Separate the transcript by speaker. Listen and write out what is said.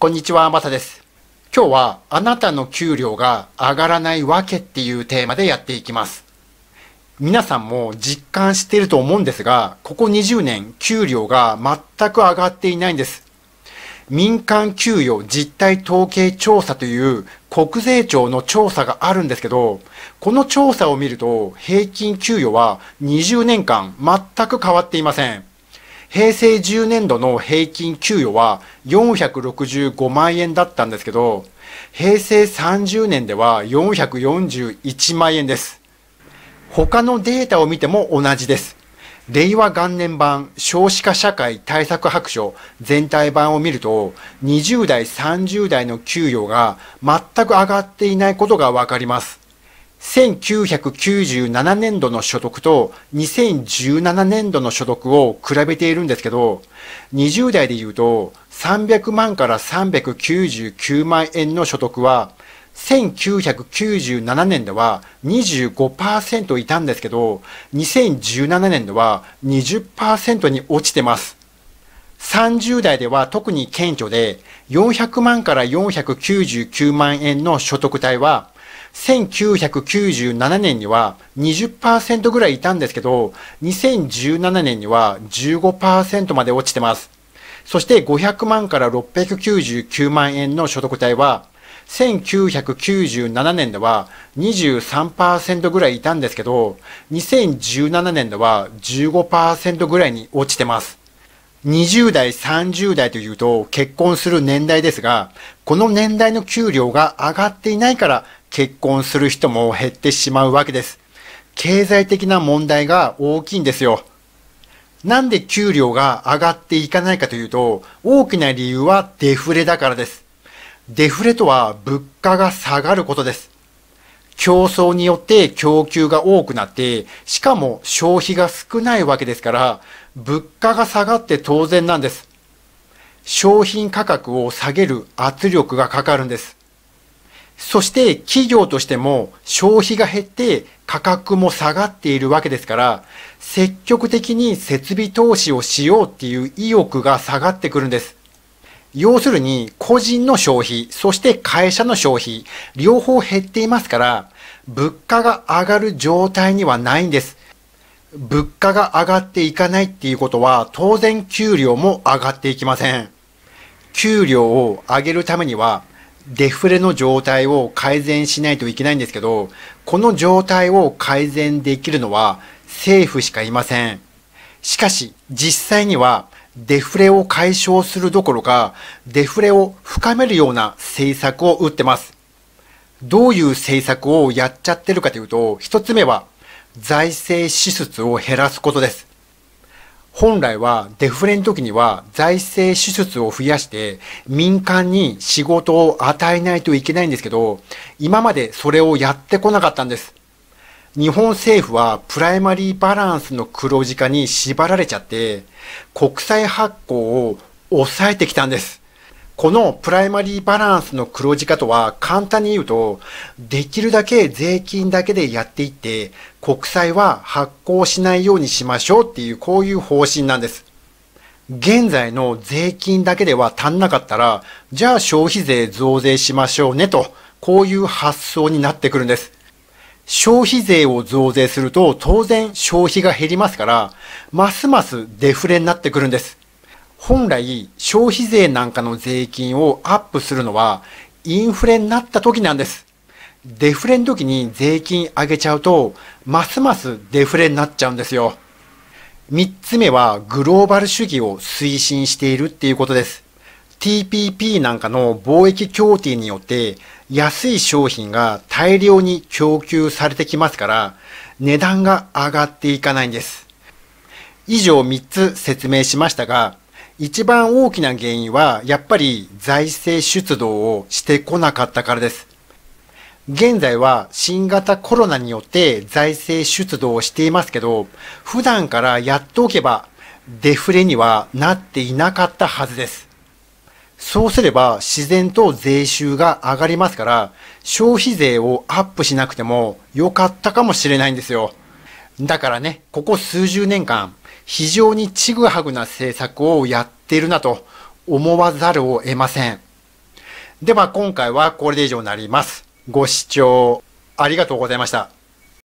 Speaker 1: こんにちは、まさです。今日は、あなたの給料が上がらないわけっていうテーマでやっていきます。皆さんも実感していると思うんですが、ここ20年、給料が全く上がっていないんです。民間給与実態統計調査という国税庁の調査があるんですけど、この調査を見ると平均給与は20年間全く変わっていません。平成10年度の平均給与は465万円だったんですけど、平成30年では441万円です。他のデータを見ても同じです。令和元年版少子化社会対策白書全体版を見ると、20代、30代の給与が全く上がっていないことがわかります。1997年度の所得と2017年度の所得を比べているんですけど、20代で言うと300万から399万円の所得は、1997年度は25%いたんですけど、2017年度は20%に落ちてます。30代では特に顕著で、400万から499万円の所得帯は、1997年には20%ぐらいいたんですけど、2017年には15%まで落ちてます。そして500万から699万円の所得帯は、1997年では23%ぐらいいたんですけど、2017年では15%ぐらいに落ちてます。20代、30代というと結婚する年代ですが、この年代の給料が上がっていないから結婚する人も減ってしまうわけです。経済的な問題が大きいんですよ。なんで給料が上がっていかないかというと、大きな理由はデフレだからです。デフレとは物価が下がることです。競争によって供給が多くなって、しかも消費が少ないわけですから、物価が下がって当然なんです。商品価格を下げる圧力がかかるんです。そして企業としても消費が減って価格も下がっているわけですから、積極的に設備投資をしようっていう意欲が下がってくるんです。要するに個人の消費、そして会社の消費、両方減っていますから、物価が上がる状態にはないんです。物価が上がっていかないっていうことは、当然給料も上がっていきません。給料を上げるためには、デフレの状態を改善しないといけないんですけど、この状態を改善できるのは政府しかいません。しかし、実際にはデフレを解消するどころか、デフレを深めるような政策を打ってます。どういう政策をやっちゃってるかというと、一つ目は財政支出を減らすことです。本来はデフレの時には財政支出を増やして民間に仕事を与えないといけないんですけど、今までそれをやってこなかったんです。日本政府はプライマリーバランスの黒字化に縛られちゃって、国債発行を抑えてきたんです。このプライマリーバランスの黒字化とは簡単に言うと、できるだけ税金だけでやっていって、国債は発行しないようにしましょうっていうこういう方針なんです。現在の税金だけでは足んなかったら、じゃあ消費税増税しましょうねと、こういう発想になってくるんです。消費税を増税すると当然消費が減りますから、ますますデフレになってくるんです。本来消費税なんかの税金をアップするのはインフレになった時なんです。デフレの時に税金上げちゃうと、ますますデフレになっちゃうんですよ。三つ目はグローバル主義を推進しているっていうことです。TPP なんかの貿易協定によって安い商品が大量に供給されてきますから値段が上がっていかないんです。以上3つ説明しましたが一番大きな原因はやっぱり財政出動をしてこなかったからです。現在は新型コロナによって財政出動をしていますけど普段からやっておけばデフレにはなっていなかったはずです。そうすれば自然と税収が上がりますから、消費税をアップしなくても良かったかもしれないんですよ。だからね、ここ数十年間、非常にちぐはぐな政策をやっているなと思わざるを得ません。では今回はこれで以上になります。ご視聴ありがとうございました。